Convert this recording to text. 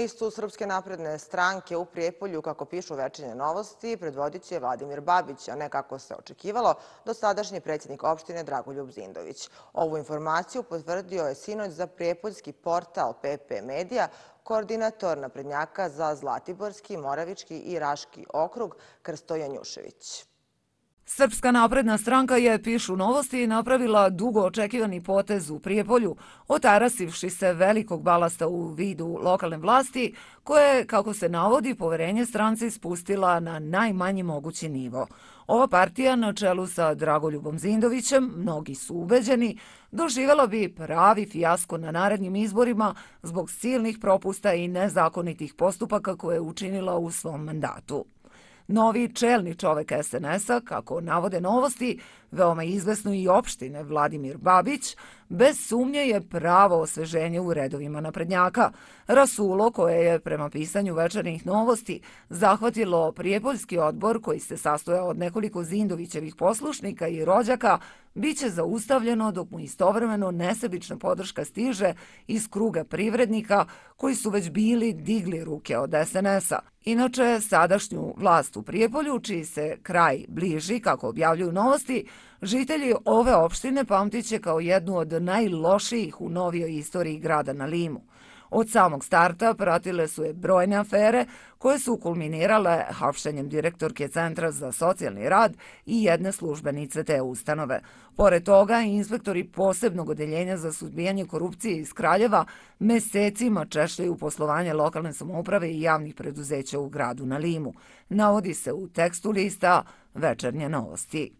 Listu Srpske napredne stranke u Prijepolju, kako pišu večinje novosti, predvodit će Vladimir Babić, a ne kako se očekivalo, do sadašnji predsjednik opštine Dragoljub Zindović. Ovu informaciju potvrdio je sinoć za Prijepoljski portal PP Media, koordinator naprednjaka za Zlatiborski, Moravički i Raški okrug Krstoja Njušević. Srpska napredna stranka je, pišu novosti, napravila dugo očekivani potez u Prijepolju, otarasivši se velikog balasta u vidu lokalne vlasti, koje, kako se navodi, poverenje stranci spustila na najmanji mogući nivo. Ova partija, na čelu sa Dragoljubom Zindovićem, mnogi su ubeđeni, doživjela bi pravi fijasko na narednjim izborima zbog silnih propusta i nezakonitih postupaka koje je učinila u svom mandatu. Novi čelni čovek SNS-a, kako navode novosti, veoma izvesno i opštine Vladimir Babić, bez sumnje je pravo osveženje u redovima naprednjaka. Rasulo, koje je prema pisanju večernih novosti zahvatilo Prijepoljski odbor koji se sastoja od nekoliko Zindovićevih poslušnika i rođaka, bit će zaustavljeno dok mu istovremeno nesebična podrška stiže iz kruga privrednika koji su već bili digli ruke od SNS-a. Inače, sadašnju vlast u Prijepolju, čiji se kraj bliži, kako objavljuju novosti, žitelji ove opštine pamtiće kao jednu od najlošijih u novijoj istoriji grada na Limu. Od samog starta pratile su je brojne afere koje su kulminirale hapšenjem direktorke Centra za socijalni rad i jedne službenice te ustanove. Pored toga, inspektori posebnog odeljenja za suzbijanje korupcije iz Kraljeva mesecima češljaju poslovanje lokalne samouprave i javnih preduzeća u gradu na Limu. Navodi se u tekstu lista Večernje novosti.